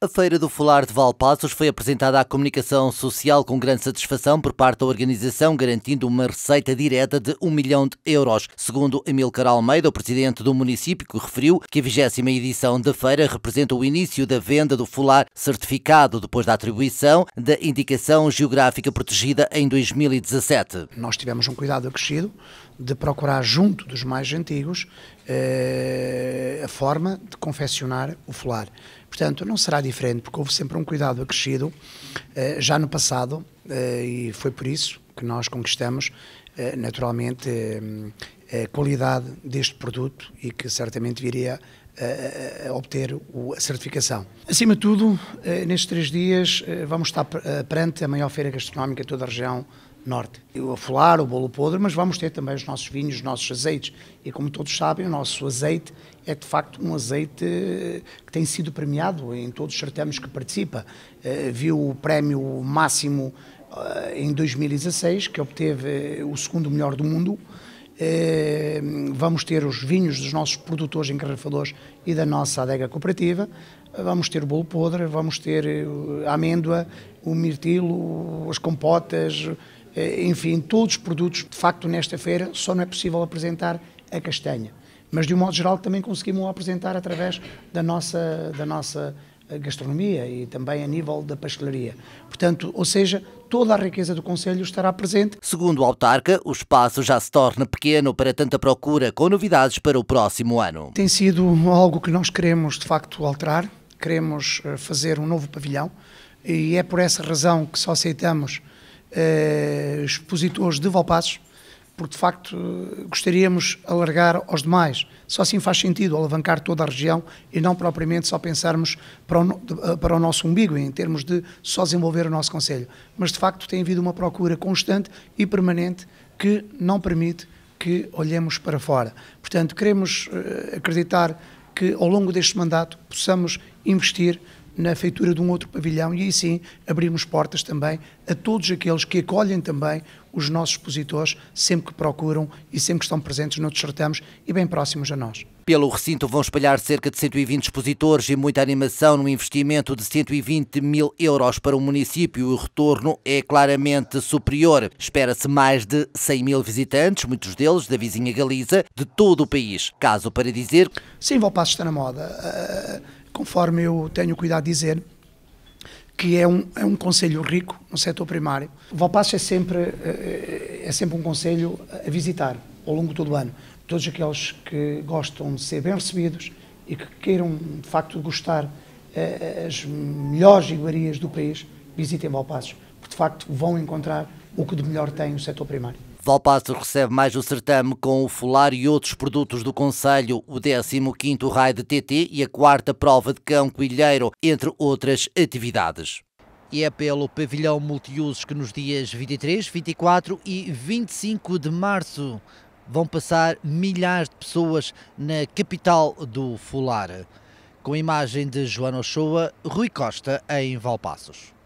A Feira do Folar de Valpassos foi apresentada à comunicação social com grande satisfação por parte da organização, garantindo uma receita direta de 1 milhão de euros. Segundo Emilcar Almeida, o presidente do município, que referiu que a vigésima edição da feira representa o início da venda do folar certificado depois da atribuição da indicação geográfica protegida em 2017. Nós tivemos um cuidado acrescido de procurar junto dos mais antigos uh, a forma de confeccionar o folar. Portanto, não será diferente, porque houve sempre um cuidado acrescido uh, já no passado, eh, e foi por isso que nós conquistamos, naturalmente, a qualidade deste produto e que certamente viria a, obter a certificação. Acima de tudo, nestes três dias, vamos estar perante a maior feira gastronómica de toda a região norte. O afolar, o bolo podre, mas vamos ter também os nossos vinhos, os nossos azeites. E como todos sabem, o nosso azeite é de facto um azeite eh, que tem sido premiado em todos os certames que participa. Eh, viu o prémio máximo eh, em 2016, que obteve o segundo melhor do mundo. Vamos ter os vinhos dos nossos produtores encarrafadores e da nossa adega cooperativa. Vamos ter o bolo podre, vamos ter a amêndoa, o mirtilo, as compotas, eh, enfim, todos os produtos. De facto, nesta feira só não é possível apresentar a castanha. Mas, de um modo geral, também conseguimos apresentar através da nossa, da nossa eh, gastronomia e também a nível da pastelaria. Portanto, ou seja, toda a riqueza do Conselho estará presente. Segundo o autarca, o espaço já se torna pequeno para tanta procura, com novidades para o próximo ano. Tem sido algo que nós queremos, de facto, alterar. Queremos eh, fazer um novo pavilhão e é por essa razão que só aceitamos eh, expositores de Valpassos, porque de facto gostaríamos alargar aos demais. Só assim faz sentido alavancar toda a região e não propriamente só pensarmos para o, eh, para o nosso umbigo, em termos de só desenvolver o nosso Conselho. Mas de facto tem havido uma procura constante e permanente que não permite que olhemos para fora. Portanto, queremos eh, acreditar que ao longo deste mandato possamos investir na feitura de um outro pavilhão e aí sim abrirmos portas também a todos aqueles que acolhem também os nossos expositores sempre que procuram e sempre que estão presentes noutros certames e bem próximos a nós. Pelo recinto vão espalhar cerca de 120 expositores e muita animação no investimento de 120 mil euros para o município. O retorno é claramente superior. Espera-se mais de 100 mil visitantes, muitos deles da vizinha Galiza, de todo o país. Caso para dizer... Sim, Valpasso está na moda. Uh conforme eu tenho cuidado de dizer, que é um, é um conselho rico no setor primário. O Valpasso é sempre, eh, eh, é sempre um conselho a visitar ao longo de todo o ano. Todos aqueles que gostam de ser bem recebidos e que queiram, de facto, gostar eh, as melhores iguarias do país, visitem Valpaços, porque, de facto, vão encontrar o que de melhor tem o setor primário. Valpasso recebe mais o certame com o fular e outros produtos do Conselho, o 15º raio de TT e a quarta prova de cão coelheiro, entre outras atividades. E é pelo pavilhão multiusos que nos dias 23, 24 e 25 de março vão passar milhares de pessoas na capital do fular. Com a imagem de Joana Ochoa, Rui Costa em Valpaços.